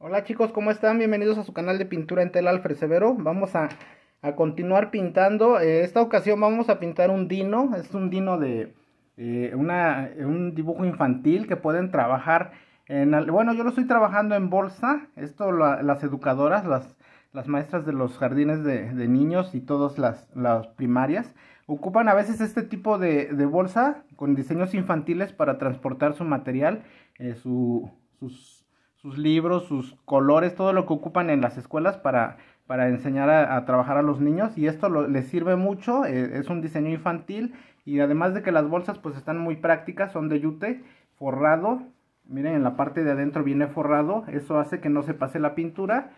Hola chicos, ¿cómo están? Bienvenidos a su canal de pintura en tela al Severo. Vamos a, continuar pintando. Eh, esta ocasión vamos a pintar un dino. Es un dino de eh, un dibujo infantil que pueden trabajar. En, bueno, yo lo estoy trabajando en bolsa. Esto las educadoras, las, las maestras de los jardines de, niños y todas las, primarias ocupan a veces este tipo de, bolsa con diseños infantiles para transportar su material, eh, su, sus libros, sus colores, todo lo que ocupan en las escuelas para, para enseñar a, trabajar a los niños y esto les sirve mucho, eh, es un diseño infantil y además de que las bolsas pues están muy prácticas, son de yute, forrado, miren en la parte de adentro viene forrado, eso hace que no se pase la pintura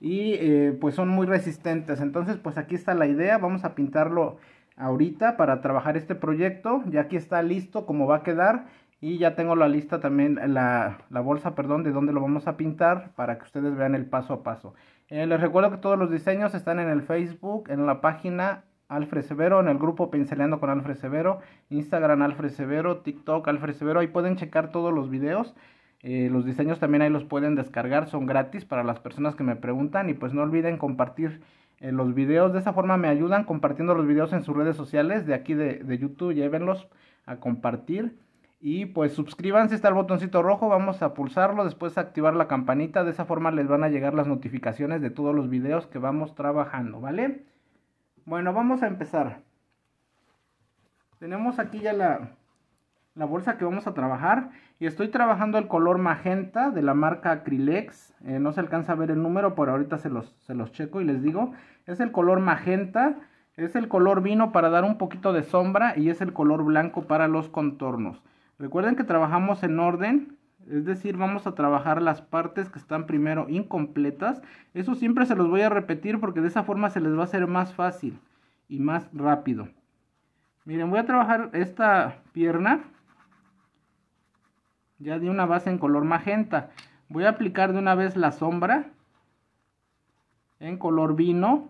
y eh, pues son muy resistentes, entonces pues aquí está la idea, vamos a pintarlo ahorita para trabajar este proyecto, ya aquí está listo como va a quedar y ya tengo la lista también, la, bolsa, perdón, de dónde lo vamos a pintar para que ustedes vean el paso a paso. Eh, les recuerdo que todos los diseños están en el Facebook, en la página Alfred Severo, en el grupo Pinceleando con Alfred Severo, Instagram Alfred Severo, TikTok Alfred Severo, ahí pueden checar todos los videos. Eh, los diseños también ahí los pueden descargar, son gratis para las personas que me preguntan y pues no olviden compartir eh, los videos. De esa forma me ayudan compartiendo los videos en sus redes sociales de aquí de, de YouTube, llévenlos a compartir. Y pues suscríbanse, está el botoncito rojo, vamos a pulsarlo, después activar la campanita, de esa forma les van a llegar las notificaciones de todos los videos que vamos trabajando, ¿vale? Bueno, vamos a empezar. Tenemos aquí ya la, bolsa que vamos a trabajar y estoy trabajando el color magenta de la marca Acrylex. Eh, no se alcanza a ver el número, pero ahorita se se los checo y les digo. Es el color magenta, es el color vino para dar un poquito de sombra y es el color blanco para los contornos. Recuerden que trabajamos en orden, es decir, vamos a trabajar las partes que están primero incompletas. Eso siempre se los voy a repetir porque de esa forma se les va a hacer más fácil y más rápido. Miren, voy a trabajar esta pierna. Ya de una base en color magenta. Voy a aplicar de una vez la sombra en color vino.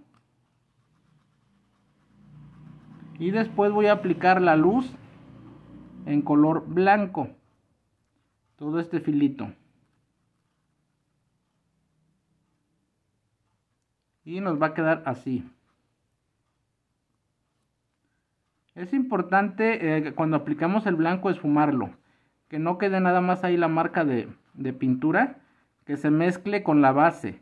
Y después voy a aplicar la luz en color blanco. Todo este filito. Y nos va a quedar así. Es importante eh, cuando aplicamos el blanco esfumarlo. Que no quede nada más ahí la marca de, de pintura. Que se mezcle con la base.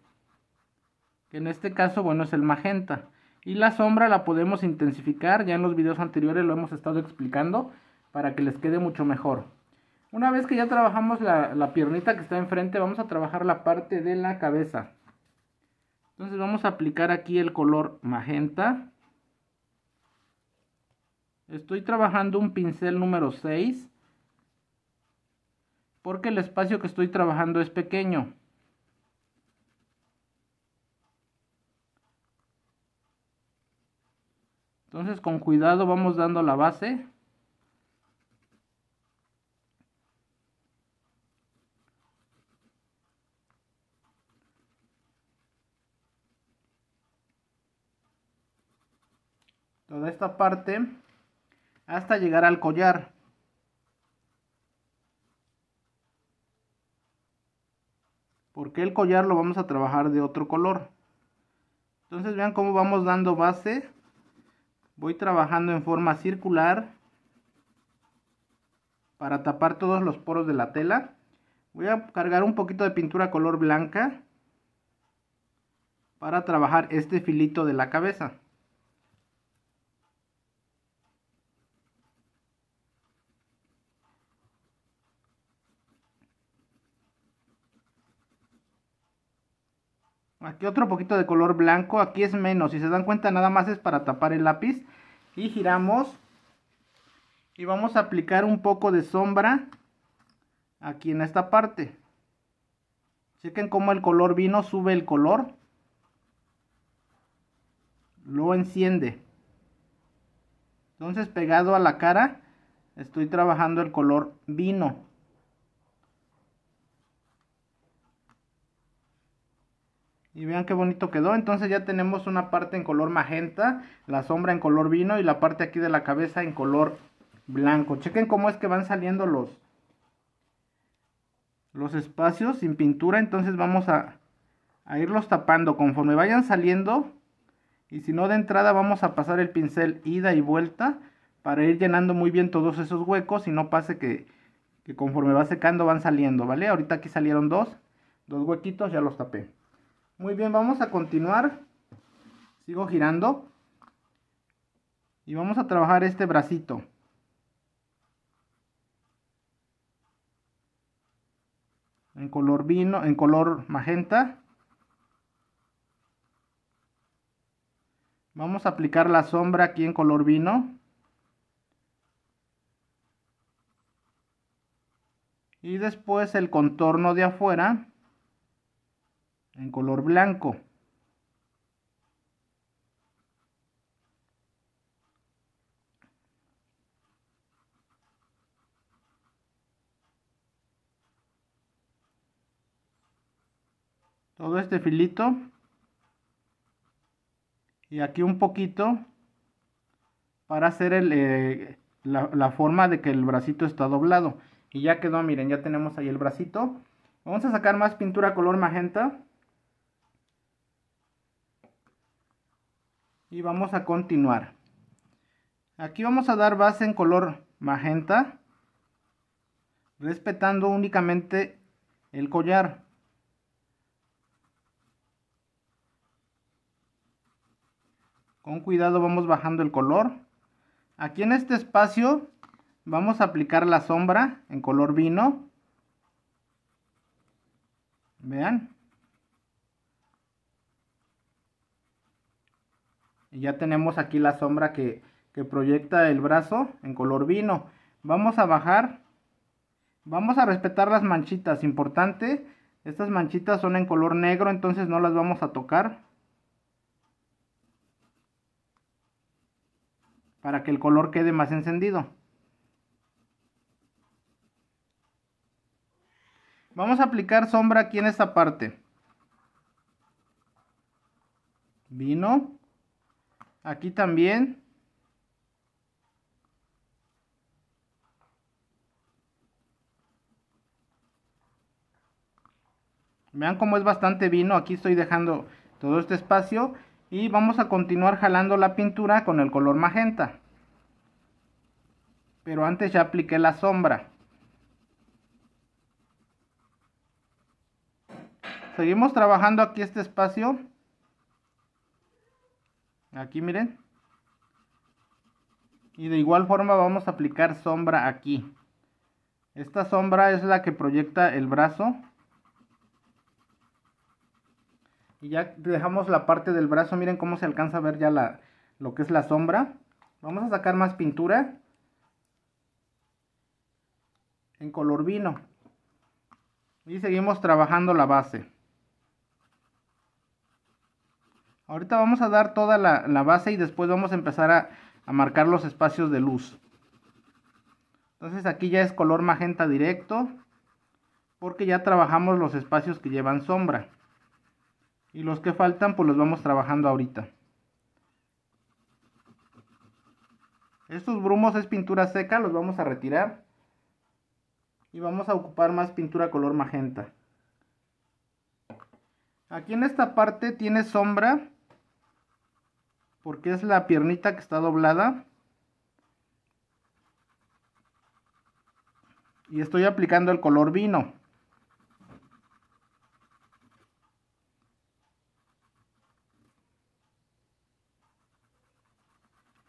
Que en este caso, bueno, es el magenta. Y la sombra la podemos intensificar. Ya en los videos anteriores lo hemos estado explicando para que les quede mucho mejor. Una vez que ya trabajamos la, piernita que está enfrente, vamos a trabajar la parte de la cabeza. Entonces vamos a aplicar aquí el color magenta. Estoy trabajando un pincel número 6 porque el espacio que estoy trabajando es pequeño. Entonces con cuidado vamos dando la base. esta parte hasta llegar al collar. Porque el collar lo vamos a trabajar de otro color. Entonces vean cómo vamos dando base. Voy trabajando en forma circular para tapar todos los poros de la tela. Voy a cargar un poquito de pintura color blanca para trabajar este filito de la cabeza. Aquí otro poquito de color blanco. Aquí es menos. Si se dan cuenta nada más es para tapar el lápiz. Y giramos. Y vamos a aplicar un poco de sombra aquí en esta parte. Chequen cómo el color vino, sube el color. Lo enciende. Entonces pegado a la cara estoy trabajando el color vino. Y vean qué bonito quedó. Entonces ya tenemos una parte en color magenta, la sombra en color vino y la parte aquí de la cabeza en color blanco. Chequen cómo es que van saliendo los, los espacios sin pintura. Entonces vamos a, a irlos tapando conforme vayan saliendo. Y si no de entrada vamos a pasar el pincel ida y vuelta para ir llenando muy bien todos esos huecos y no pase que, que conforme va secando van saliendo, ¿vale? Ahorita aquí salieron dos, dos huequitos, ya los tapé. Muy bien, vamos a continuar. Sigo girando. Y vamos a trabajar este bracito. En color vino, en color magenta. Vamos a aplicar la sombra aquí en color vino. Y después el contorno de afuera en color blanco. Todo este filito y aquí un poquito para hacer eh, la, la, forma de que el bracito está doblado y ya quedó miren ya tenemos ahí el bracito vamos a sacar más pintura color magenta y vamos a continuar aquí vamos a dar base en color magenta respetando únicamente el collar con cuidado vamos bajando el color aquí en este espacio vamos a aplicar la sombra en color vino vean ya tenemos aquí la sombra que, que proyecta el brazo en color vino vamos a bajar vamos a respetar las manchitas importante estas manchitas son en color negro entonces no las vamos a tocar para que el color quede más encendido vamos a aplicar sombra aquí en esta parte vino Aquí también. Vean cómo es bastante vino. Aquí estoy dejando todo este espacio. Y vamos a continuar jalando la pintura con el color magenta. Pero antes ya apliqué la sombra. Seguimos trabajando aquí este espacio. Aquí miren. Y de igual forma vamos a aplicar sombra aquí. Esta sombra es la que proyecta el brazo. Y ya dejamos la parte del brazo. Miren cómo se alcanza a ver ya la, lo que es la sombra. Vamos a sacar más pintura. En color vino. Y seguimos trabajando la base. Ahorita vamos a dar toda la, base y después vamos a empezar a, a marcar los espacios de luz. Entonces aquí ya es color magenta directo porque ya trabajamos los espacios que llevan sombra. Y los que faltan pues los vamos trabajando ahorita. Estos brumos es pintura seca, los vamos a retirar. Y vamos a ocupar más pintura color magenta. Aquí en esta parte tiene sombra porque es la piernita que está doblada. Y estoy aplicando el color vino.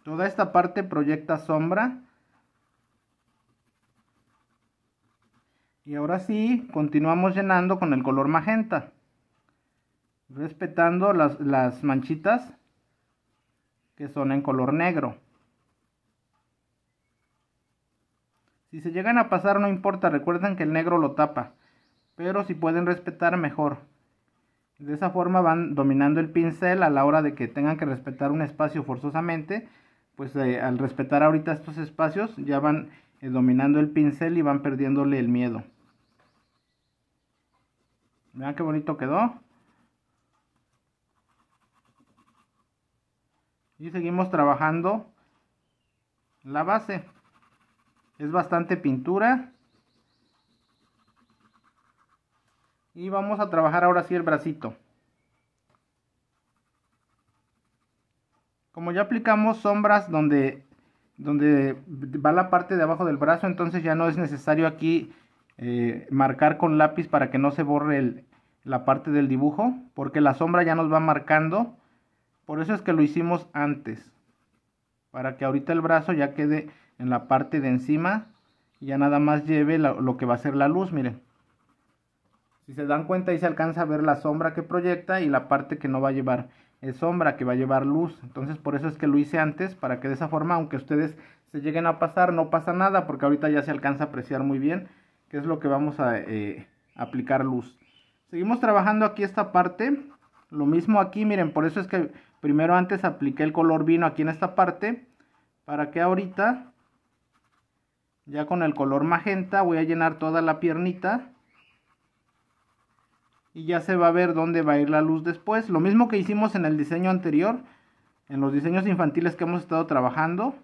Toda esta parte proyecta sombra. Y ahora sí, continuamos llenando con el color magenta. Respetando las, las manchitas que son en color negro. Si se llegan a pasar no importa, recuerden que el negro lo tapa, pero si pueden respetar mejor. De esa forma van dominando el pincel a la hora de que tengan que respetar un espacio forzosamente, pues eh, al respetar ahorita estos espacios ya van eh, dominando el pincel y van perdiéndole el miedo. Vean qué bonito quedó. y seguimos trabajando la base es bastante pintura y vamos a trabajar ahora sí el bracito como ya aplicamos sombras donde donde va la parte de abajo del brazo entonces ya no es necesario aquí eh, marcar con lápiz para que no se borre la parte del dibujo porque la sombra ya nos va marcando por eso es que lo hicimos antes. Para que ahorita el brazo ya quede en la parte de encima. Y ya nada más lleve lo que va a ser la luz, miren. Si se dan cuenta ahí se alcanza a ver la sombra que proyecta y la parte que no va a llevar es sombra, que va a llevar luz. Entonces por eso es que lo hice antes, para que de esa forma, aunque ustedes se lleguen a pasar, no pasa nada, porque ahorita ya se alcanza a apreciar muy bien qué es lo que vamos a eh, aplicar luz. Seguimos trabajando aquí esta parte, lo mismo aquí, miren, por eso es que Primero antes apliqué el color vino aquí en esta parte. Para que ahorita, ya con el color magenta, voy a llenar toda la piernita. Y ya se va a ver dónde va a ir la luz después. Lo mismo que hicimos en el diseño anterior. En los diseños infantiles que hemos estado trabajando.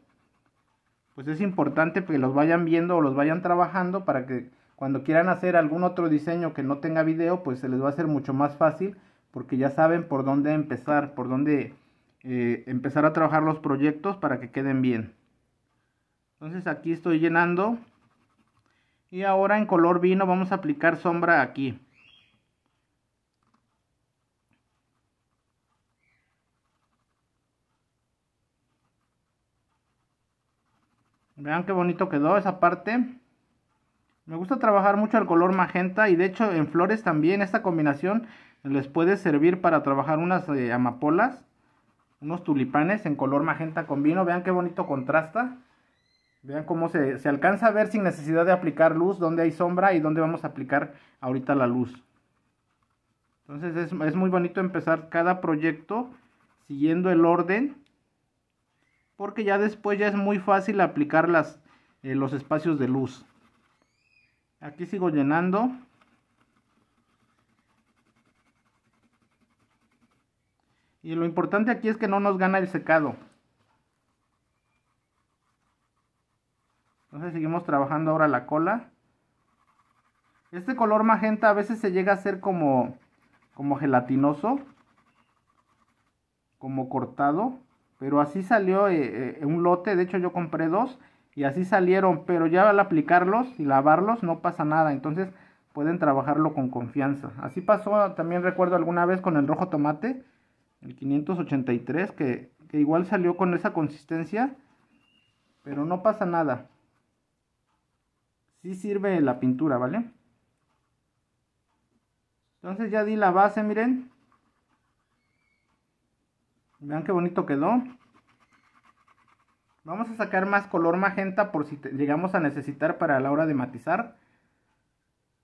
Pues es importante que los vayan viendo o los vayan trabajando para que cuando quieran hacer algún otro diseño que no tenga video, pues se les va a hacer mucho más fácil porque ya saben por dónde empezar, por dónde eh, empezar a trabajar los proyectos para que queden bien. Entonces aquí estoy llenando. Y ahora en color vino vamos a aplicar sombra aquí. Vean qué bonito quedó esa parte. Me gusta trabajar mucho el color magenta y de hecho en flores también esta combinación les puede servir para trabajar unas eh, amapolas, unos tulipanes en color magenta con vino. Vean qué bonito contrasta. Vean cómo se, alcanza a ver sin necesidad de aplicar luz, Donde hay sombra y dónde vamos a aplicar ahorita la luz. Entonces es, muy bonito empezar cada proyecto siguiendo el orden. Porque ya después ya es muy fácil aplicar eh, los espacios de luz. Aquí sigo llenando. Y lo importante aquí es que no nos gana el secado. Entonces seguimos trabajando ahora la cola. Este color magenta a veces se llega a ser como, como gelatinoso, como cortado, pero así salió eh, eh, un lote, de hecho yo compré dos y así salieron, pero ya al aplicarlos y lavarlos no pasa nada, entonces pueden trabajarlo con confianza. Así pasó también recuerdo alguna vez con el rojo tomate, el 583, que, igual salió con esa consistencia, pero no pasa nada. Sí sirve la pintura, ¿vale? Entonces ya di la base, miren. Vean qué bonito quedó. Vamos a sacar más color magenta por si llegamos a necesitar para la hora de matizar.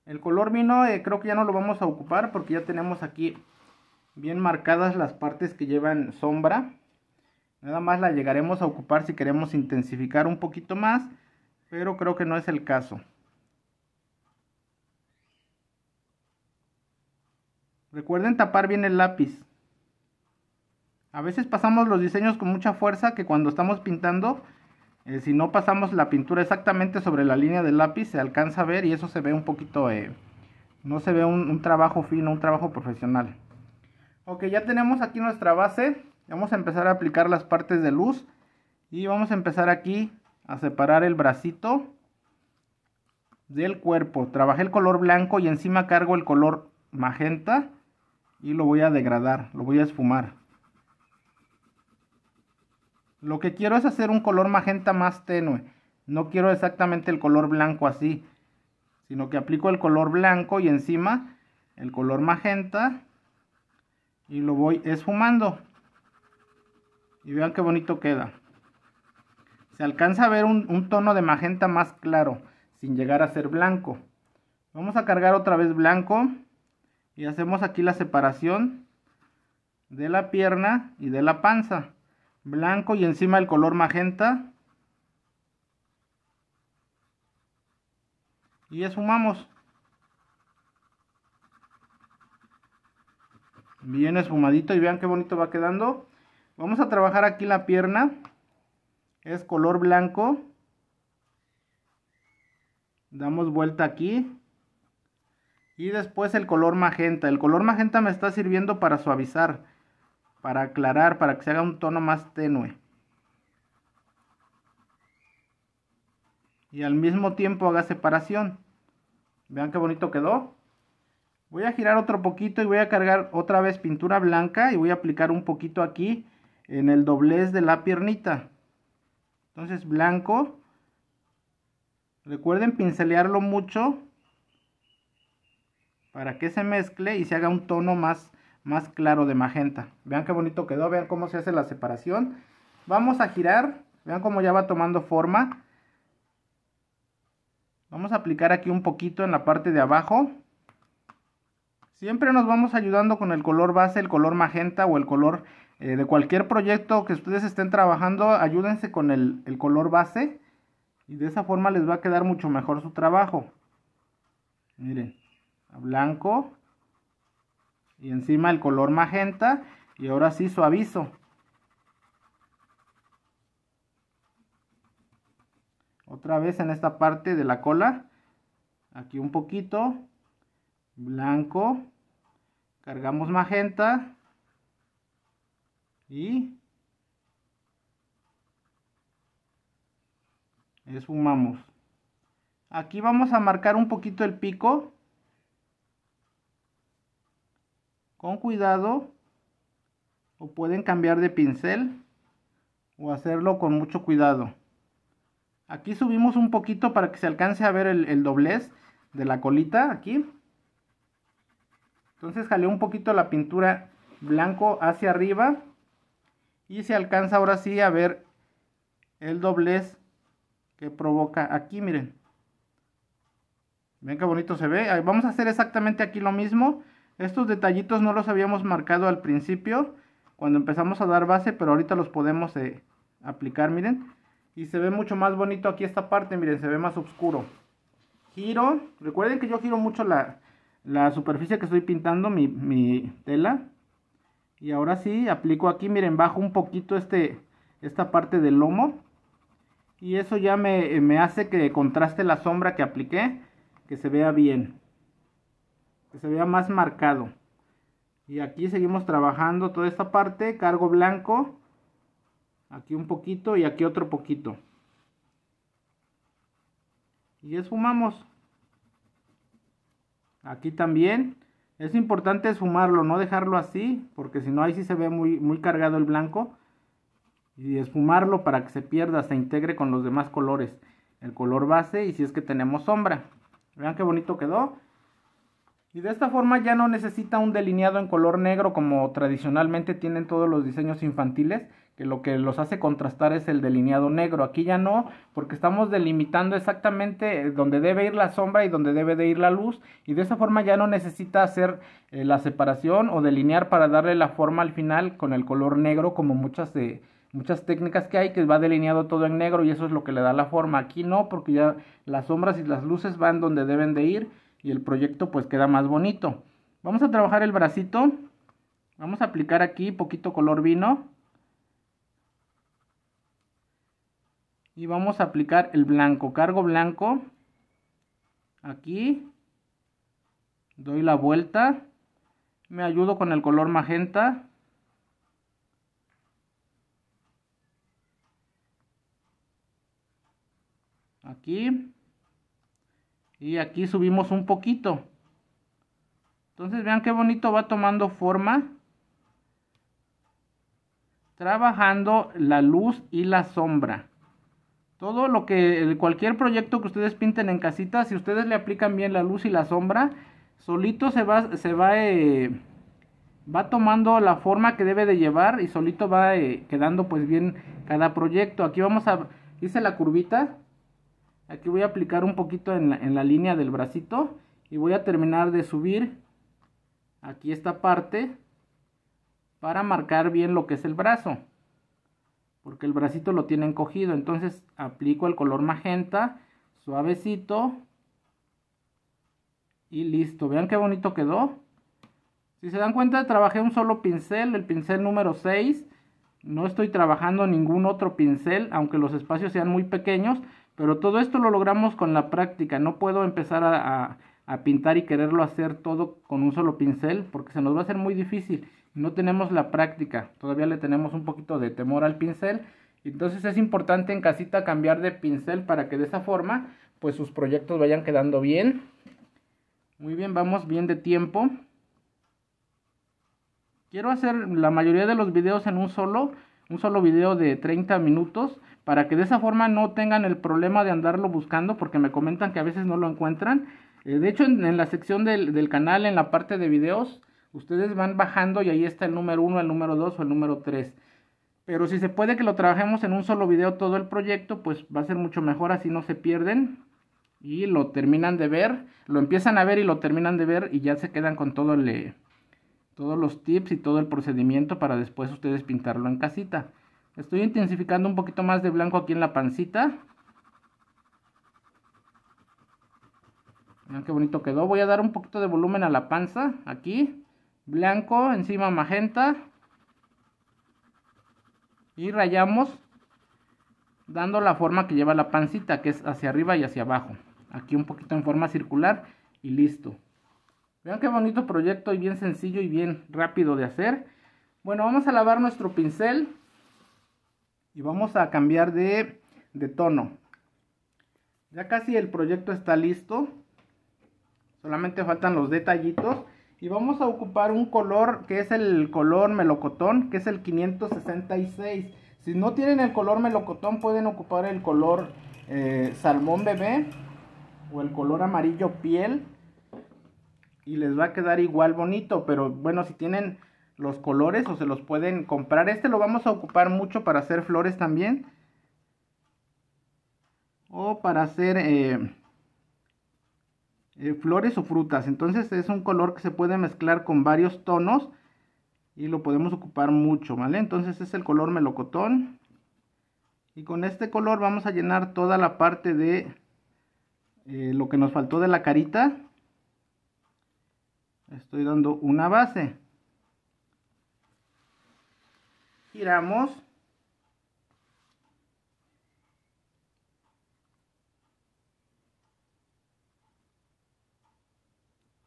El color vino eh, creo que ya no lo vamos a ocupar porque ya tenemos aquí bien marcadas las partes que llevan sombra. Nada más la llegaremos a ocupar si queremos intensificar un poquito más, pero creo que no es el caso. Recuerden tapar bien el lápiz. A veces pasamos los diseños con mucha fuerza que cuando estamos pintando, eh, si no pasamos la pintura exactamente sobre la línea del lápiz, se alcanza a ver y eso se ve un poquito, eh, no se ve un trabajo fino, un trabajo profesional. Ok, ya tenemos aquí nuestra base. Vamos a empezar a aplicar las partes de luz. Y vamos a empezar aquí a separar el bracito del cuerpo. Trabajé el color blanco y encima cargo el color magenta. Y lo voy a degradar, lo voy a esfumar. Lo que quiero es hacer un color magenta más tenue. No quiero exactamente el color blanco así. Sino que aplico el color blanco y encima el color magenta y lo voy esfumando y vean qué bonito queda se alcanza a ver un, un, tono de magenta más claro sin llegar a ser blanco vamos a cargar otra vez blanco y hacemos aquí la separación de la pierna y de la panza blanco y encima el color magenta y esfumamos bien esfumadito y vean qué bonito va quedando. Vamos a trabajar aquí la pierna, es color blanco. Damos vuelta aquí. Y después el color magenta. El color magenta me está sirviendo para suavizar, para aclarar, para que se haga un tono más tenue. Y al mismo tiempo haga separación. Vean qué bonito quedó. Voy a girar otro poquito y voy a cargar otra vez pintura blanca y voy a aplicar un poquito aquí en el doblez de la piernita. Entonces blanco. Recuerden pincelearlo mucho para que se mezcle y se haga un tono más, más claro de magenta. Vean qué bonito quedó, vean cómo se hace la separación. Vamos a girar, vean cómo ya va tomando forma. Vamos a aplicar aquí un poquito en la parte de abajo. Siempre nos vamos ayudando con el color base, el color magenta o el color eh, de cualquier proyecto que ustedes estén trabajando. Ayúdense con el, color base y de esa forma les va a quedar mucho mejor su trabajo. Miren, blanco y encima el color magenta y ahora sí suavizo. Otra vez en esta parte de la cola, aquí un poquito blanco, cargamos magenta y esfumamos. Aquí vamos a marcar un poquito el pico. Con cuidado. O pueden cambiar de pincel. O hacerlo con mucho cuidado. Aquí subimos un poquito para que se alcance a ver el, el doblez de la colita. Aquí. Entonces jalé un poquito la pintura blanco hacia arriba y se alcanza ahora sí a ver el doblez que provoca aquí, miren. Ven qué bonito se ve. Vamos a hacer exactamente aquí lo mismo. Estos detallitos no los habíamos marcado al principio cuando empezamos a dar base, pero ahorita los podemos eh, aplicar, miren. Y se ve mucho más bonito aquí esta parte, miren, se ve más oscuro. Giro, recuerden que yo giro mucho la, la superficie que estoy pintando mi, tela. Y ahora sí, aplico aquí, miren, bajo un poquito este, esta parte del lomo. Y eso ya me, me hace que contraste la sombra que apliqué, que se vea bien. Que se vea más marcado. Y aquí seguimos trabajando toda esta parte, cargo blanco. Aquí un poquito y aquí otro poquito. Y esfumamos. Aquí también. Es importante esfumarlo, no dejarlo así, porque si no ahí sí se ve muy, muy cargado el blanco. Y esfumarlo para que se pierda, se integre con los demás colores. El color base y si es que tenemos sombra. Vean qué bonito quedó. Y de esta forma ya no necesita un delineado en color negro como tradicionalmente tienen todos los diseños infantiles, que lo que los hace contrastar es el delineado negro. Aquí ya no, porque estamos delimitando exactamente eh, donde debe ir la sombra y donde debe de ir la luz, y de esa forma ya no necesita hacer eh, la separación o delinear para darle la forma al final con el color negro, como muchas muchas técnicas que hay que va delineado todo en negro y eso es lo que le da la forma. Aquí no, porque ya las sombras y las luces van donde deben de ir y el proyecto pues queda más bonito. Vamos a trabajar el bracito. Vamos a aplicar aquí poquito color vino. y vamos a aplicar el blanco cargo blanco aquí doy la vuelta me ayudo con el color magenta aquí y aquí subimos un poquito entonces vean qué bonito va tomando forma trabajando la luz y la sombra todo lo que, cualquier proyecto que ustedes pinten en casita, si ustedes le aplican bien la luz y la sombra, solito se va, se va, eh, va tomando la forma que debe de llevar y solito va eh, quedando pues bien cada proyecto. Aquí vamos a, hice la curvita, aquí voy a aplicar un poquito en la, en la línea del bracito y voy a terminar de subir aquí esta parte para marcar bien lo que es el brazo porque el bracito lo tiene encogido. Entonces aplico el color magenta, suavecito y listo. Vean qué bonito quedó. Si se dan cuenta, trabajé un solo pincel, el pincel número 6. No estoy trabajando ningún otro pincel, aunque los espacios sean muy pequeños, pero todo esto lo logramos con la práctica. No puedo empezar a, a pintar y quererlo hacer todo con un solo pincel, porque se nos va a hacer muy difícil no tenemos la práctica, todavía le tenemos un poquito de temor al pincel. Entonces es importante en casita cambiar de pincel para que de esa forma pues sus proyectos vayan quedando bien. Muy bien, vamos bien de tiempo. Quiero hacer la mayoría de los videos en un solo, un solo video de 30 minutos para que de esa forma no tengan el problema de andarlo buscando porque me comentan que a veces no lo encuentran. Eh, de hecho en, la sección del canal, en la parte de videos, Ustedes van bajando y ahí está el número 1, el número 2 o el número 3. Pero si se puede que lo trabajemos en un solo video todo el proyecto, pues va a ser mucho mejor, así no se pierden. Y lo terminan de ver, lo empiezan a ver y lo terminan de ver y ya se quedan con todo el, todos los tips y todo el procedimiento para después ustedes pintarlo en casita. Estoy intensificando un poquito más de blanco aquí en la pancita. Miren qué bonito quedó. Voy a dar un poquito de volumen a la panza aquí blanco, encima magenta y rayamos dando la forma que lleva la pancita, que es hacia arriba y hacia abajo. Aquí un poquito en forma circular y listo. Vean qué bonito proyecto y bien sencillo y bien rápido de hacer. Bueno, vamos a lavar nuestro pincel y vamos a cambiar de, de tono. Ya casi el proyecto está listo. Solamente faltan los detallitos. Y vamos a ocupar un color que es el color melocotón, que es el 566. Si no tienen el color melocotón, pueden ocupar el color eh, salmón bebé o el color amarillo piel. Y les va a quedar igual bonito, pero bueno, si tienen los colores o se los pueden comprar. Este lo vamos a ocupar mucho para hacer flores también. O para hacer... Eh, eh, flores o frutas. Entonces es un color que se puede mezclar con varios tonos y lo podemos ocupar mucho, ¿vale? Entonces es el color melocotón. Y con este color vamos a llenar toda la parte de eh, lo que nos faltó de la carita. Estoy dando una base. Giramos.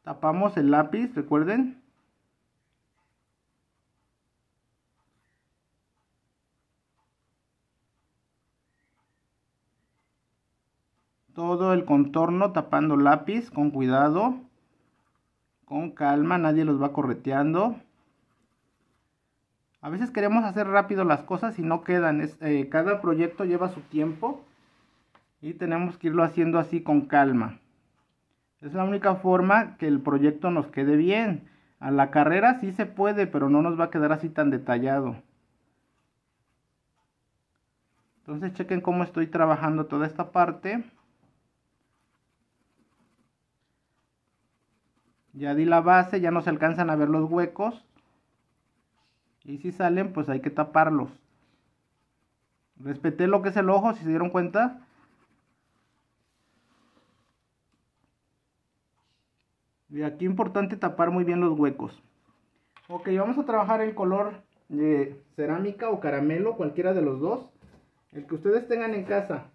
Tapamos el lápiz, recuerden. Todo el contorno tapando lápiz con cuidado, con calma, nadie los va correteando. A veces queremos hacer rápido las cosas y no quedan. Eh, cada proyecto lleva su tiempo y tenemos que irlo haciendo así con calma. Es la única forma que el proyecto nos quede bien. A la carrera sí se puede, pero no nos va a quedar así tan detallado. Entonces chequen cómo estoy trabajando toda esta parte. Ya di la base, ya no se alcanzan a ver los huecos. Y si salen, pues hay que taparlos. Respeté lo que es el ojo, si se dieron cuenta. Y aquí importante tapar muy bien los huecos. Ok, vamos a trabajar el color de cerámica o caramelo, cualquiera de los dos. El que ustedes tengan en casa.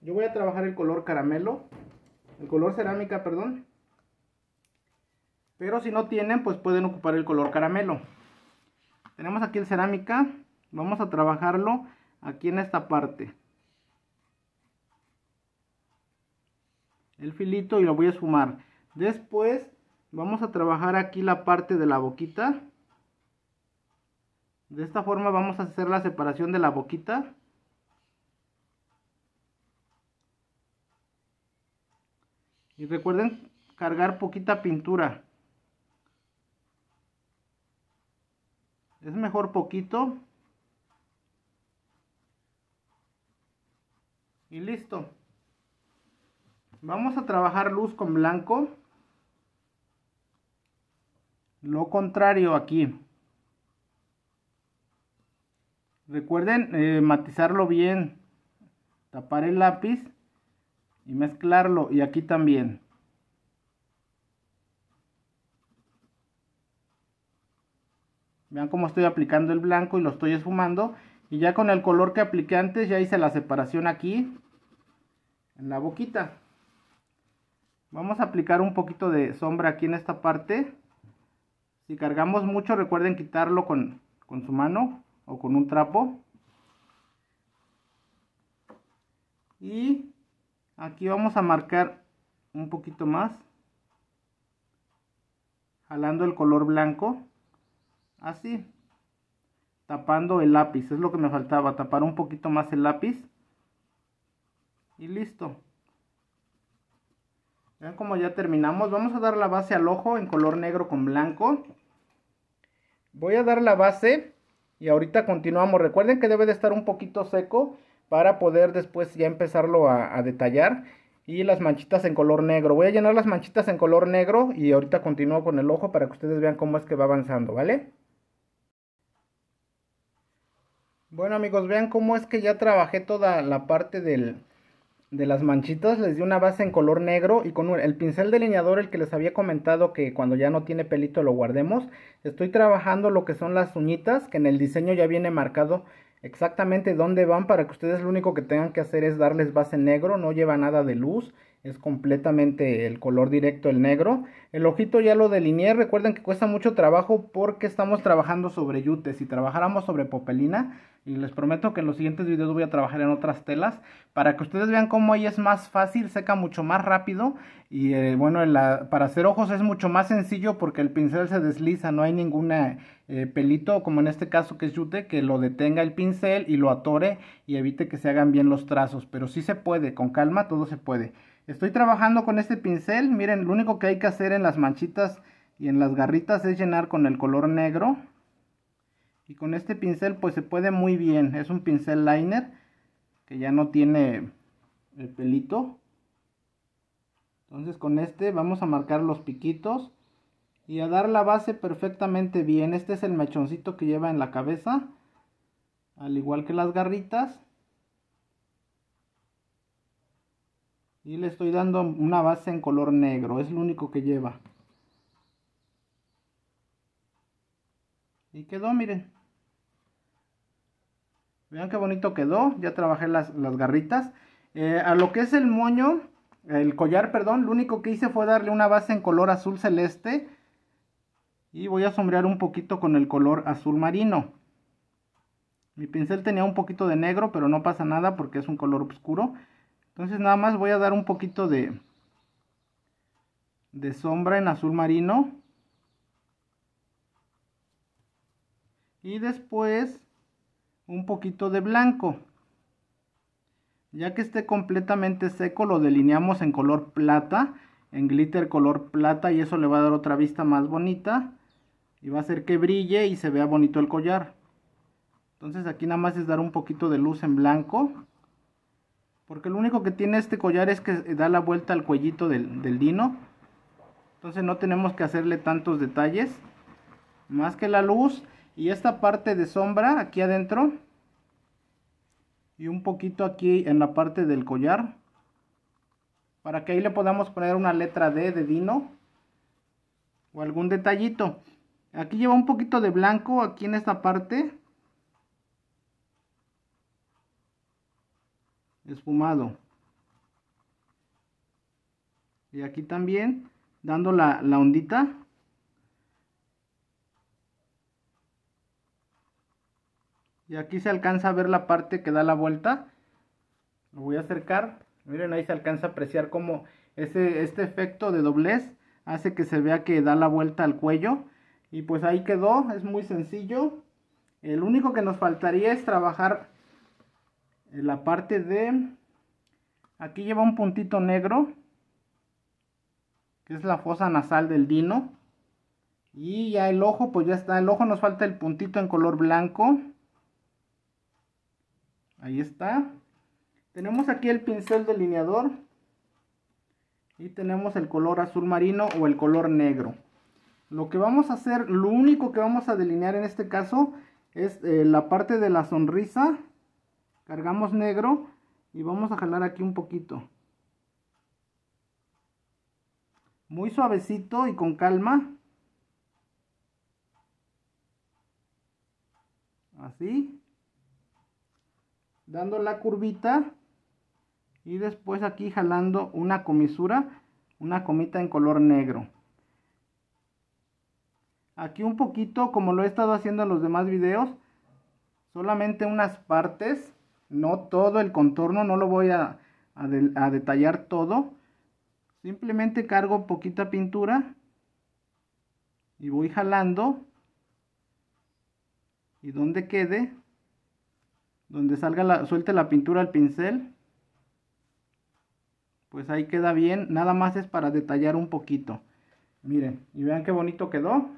Yo voy a trabajar el color caramelo, el color cerámica, perdón. Pero si no tienen, pues pueden ocupar el color caramelo. Tenemos aquí el cerámica. Vamos a trabajarlo aquí en esta parte. El filito y lo voy a esfumar. Después vamos a trabajar aquí la parte de la boquita de esta forma vamos a hacer la separación de la boquita y recuerden cargar poquita pintura es mejor poquito y listo vamos a trabajar luz con blanco lo contrario aquí. Recuerden eh, matizarlo bien, tapar el lápiz y mezclarlo y aquí también. Vean cómo estoy aplicando el blanco y lo estoy esfumando. Y ya con el color que apliqué antes ya hice la separación aquí en la boquita. Vamos a aplicar un poquito de sombra aquí en esta parte. Si cargamos mucho, recuerden quitarlo con, con su mano o con un trapo. Y aquí vamos a marcar un poquito más. Jalando el color blanco. Así. Tapando el lápiz. Es lo que me faltaba. Tapar un poquito más el lápiz. Y listo. Vean como ya terminamos. Vamos a dar la base al ojo en color negro con blanco. Voy a dar la base y ahorita continuamos. Recuerden que debe de estar un poquito seco para poder después ya empezarlo a, a detallar. Y las manchitas en color negro. Voy a llenar las manchitas en color negro y ahorita continúo con el ojo para que ustedes vean cómo es que va avanzando, ¿vale? Bueno amigos, vean cómo es que ya trabajé toda la parte del, de las manchitas les di una base en color negro y con el pincel delineador el que les había comentado que cuando ya no tiene pelito lo guardemos estoy trabajando lo que son las uñitas que en el diseño ya viene marcado exactamente dónde van para que ustedes lo único que tengan que hacer es darles base negro no lleva nada de luz es completamente el color directo el negro el ojito ya lo delineé recuerden que cuesta mucho trabajo porque estamos trabajando sobre yute si trabajáramos sobre popelina y les prometo que en los siguientes videos voy a trabajar en otras telas para que ustedes vean cómo ahí es más fácil, seca mucho más rápido. Y eh, bueno, para hacer ojos es mucho más sencillo porque el pincel se desliza, no hay ningún eh, eh, pelito, como en este caso que es yute, que lo detenga el pincel y lo atore y evite que se hagan bien los trazos. Pero sí se puede, con calma todo se puede. Estoy trabajando con este pincel, miren, lo único que hay que hacer en las manchitas y en las garritas es llenar con el color negro y con este pincel pues se puede muy bien es un pincel liner que ya no tiene el pelito entonces con este vamos a marcar los piquitos y a dar la base perfectamente bien este es el mechoncito que lleva en la cabeza al igual que las garritas y le estoy dando una base en color negro es lo único que lleva y quedó miren Vean qué bonito quedó. Ya trabajé las, garritas. Eh, a lo que es el moño, el collar, perdón, lo único que hice fue darle una base en color azul celeste. Y voy a sombrear un poquito con el color azul marino. Mi pincel tenía un poquito de negro, pero no pasa nada porque es un color oscuro. Entonces nada más voy a dar un poquito de, de sombra en azul marino. Y después un poquito de blanco. Ya que esté completamente seco lo delineamos en color plata, en glitter color plata y eso le va a dar otra vista más bonita y va a hacer que brille y se vea bonito el collar. Entonces aquí nada más es dar un poquito de luz en blanco. Porque lo único que tiene este collar es que da la vuelta al cuellito del, del dino. Entonces no tenemos que hacerle tantos detalles. Más que la luz y esta parte de sombra aquí adentro y un poquito aquí en la parte del collar para que ahí le podamos poner una letra D de Dino o algún detallito aquí lleva un poquito de blanco aquí en esta parte esfumado y aquí también dando la, la ondita Y aquí se alcanza a ver la parte que da la vuelta. Lo voy a acercar. Miren, ahí se alcanza a apreciar cómo ese, este efecto de doblez hace que se vea que da la vuelta al cuello. Y pues ahí quedó, es muy sencillo. El único que nos faltaría es trabajar la parte de... Aquí lleva un puntito negro, que es la fosa nasal del dino. Y ya el ojo, pues ya está. El ojo nos falta el puntito en color blanco ahí está tenemos aquí el pincel delineador y tenemos el color azul marino o el color negro lo que vamos a hacer, lo único que vamos a delinear en este caso es eh, la parte de la sonrisa cargamos negro y vamos a jalar aquí un poquito muy suavecito y con calma así dando la curvita y después aquí jalando una comisura, una comita en color negro. Aquí un poquito, como lo he estado haciendo en los demás videos, solamente unas partes, no todo el contorno, no lo voy a, detallar todo. Simplemente cargo poquita pintura y voy jalando y donde quede donde salga la, suelte la pintura al pincel pues ahí queda bien nada más es para detallar un poquito miren y vean qué bonito quedó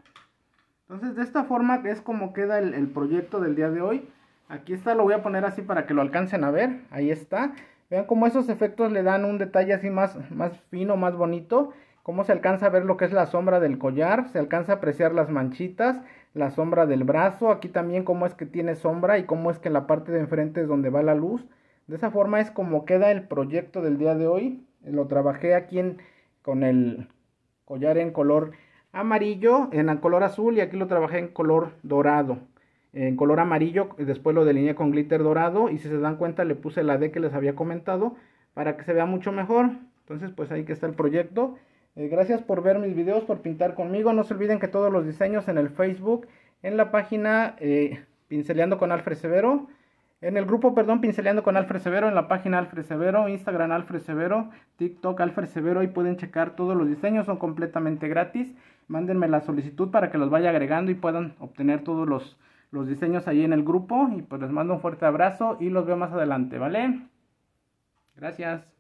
entonces de esta forma es como queda el, proyecto del día de hoy aquí está lo voy a poner así para que lo alcancen a ver ahí está vean como esos efectos le dan un detalle así más, más fino más bonito cómo se alcanza a ver lo que es la sombra del collar, se alcanza a apreciar las manchitas, la sombra del brazo, aquí también cómo es que tiene sombra y cómo es que en la parte de enfrente es donde va la luz. De esa forma es como queda el proyecto del día de hoy. Lo trabajé aquí con el collar en color amarillo, en color azul y aquí lo trabajé en color dorado. En color amarillo, después lo delineé con glitter dorado y si se dan cuenta le puse la D que les había comentado para que se vea mucho mejor. Entonces pues ahí que está el proyecto. Eh, gracias por ver mis videos, por pintar conmigo. No se olviden que todos los diseños en el Facebook, en la página eh, Pinceleando con Alfred Severo, en el grupo, perdón, Pinceleando con Alfred Severo, en la página Alfred Severo, Instagram Alfred Severo, TikTok Alfred Severo, ahí pueden checar todos los diseños, son completamente gratis. Mándenme la solicitud para que los vaya agregando y puedan obtener todos los, los diseños ahí en el grupo. Y pues les mando un fuerte abrazo y los veo más adelante, ¿vale? Gracias.